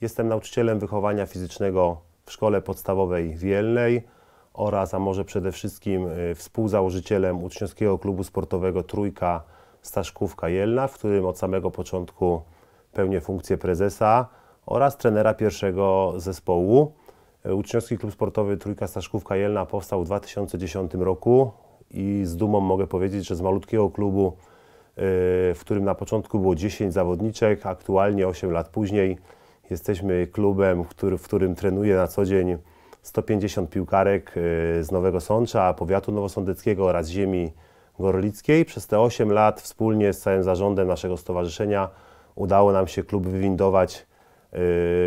Jestem nauczycielem wychowania fizycznego w Szkole Podstawowej wielnej oraz, a może przede wszystkim, y, współzałożycielem Uczniowskiego Klubu Sportowego Trójka Staszkówka Jelna, w którym od samego początku pełnię funkcję prezesa oraz trenera pierwszego zespołu. Y, uczniowski Klub Sportowy Trójka Staszkówka Jelna powstał w 2010 roku i z dumą mogę powiedzieć, że z malutkiego klubu, y, w którym na początku było 10 zawodniczek, aktualnie 8 lat później Jesteśmy klubem, który, w którym trenuje na co dzień 150 piłkarek y, z Nowego Sącza, powiatu nowosądeckiego oraz ziemi gorlickiej. Przez te 8 lat wspólnie z całym zarządem naszego stowarzyszenia udało nam się klub wywindować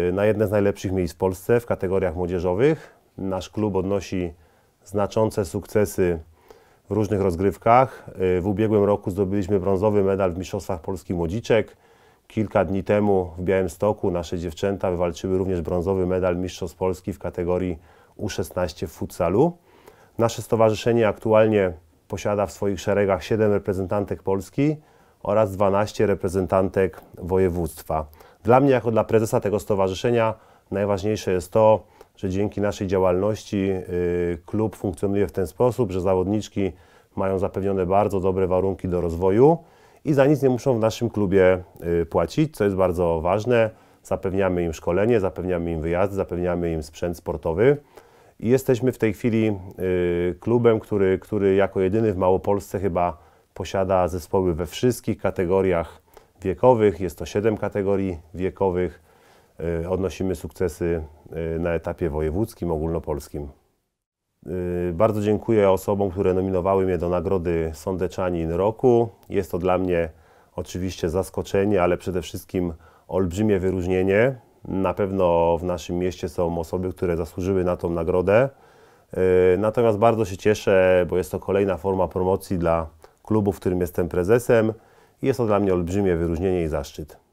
y, na jedne z najlepszych miejsc w Polsce w kategoriach młodzieżowych. Nasz klub odnosi znaczące sukcesy w różnych rozgrywkach. Y, w ubiegłym roku zdobyliśmy brązowy medal w Mistrzostwach Polski Młodziczek. Kilka dni temu w Białymstoku nasze dziewczęta wywalczyły również brązowy medal Mistrzostw Polski w kategorii U16 w futsalu. Nasze stowarzyszenie aktualnie posiada w swoich szeregach 7 reprezentantek Polski oraz 12 reprezentantek województwa. Dla mnie, jako dla prezesa tego stowarzyszenia, najważniejsze jest to, że dzięki naszej działalności y, klub funkcjonuje w ten sposób, że zawodniczki mają zapewnione bardzo dobre warunki do rozwoju i za nic nie muszą w naszym klubie y, płacić, co jest bardzo ważne. Zapewniamy im szkolenie, zapewniamy im wyjazd, zapewniamy im sprzęt sportowy. I jesteśmy w tej chwili y, klubem, który, który jako jedyny w Małopolsce chyba posiada zespoły we wszystkich kategoriach wiekowych. Jest to 7 kategorii wiekowych. Y, odnosimy sukcesy na etapie wojewódzkim, ogólnopolskim. Y, bardzo dziękuję osobom, które nominowały mnie do nagrody Sądeczanin Roku. Jest to dla mnie oczywiście zaskoczenie, ale przede wszystkim olbrzymie wyróżnienie. Na pewno w naszym mieście są osoby, które zasłużyły na tą nagrodę. Y, natomiast bardzo się cieszę, bo jest to kolejna forma promocji dla klubu, w którym jestem prezesem. Jest to dla mnie olbrzymie wyróżnienie i zaszczyt.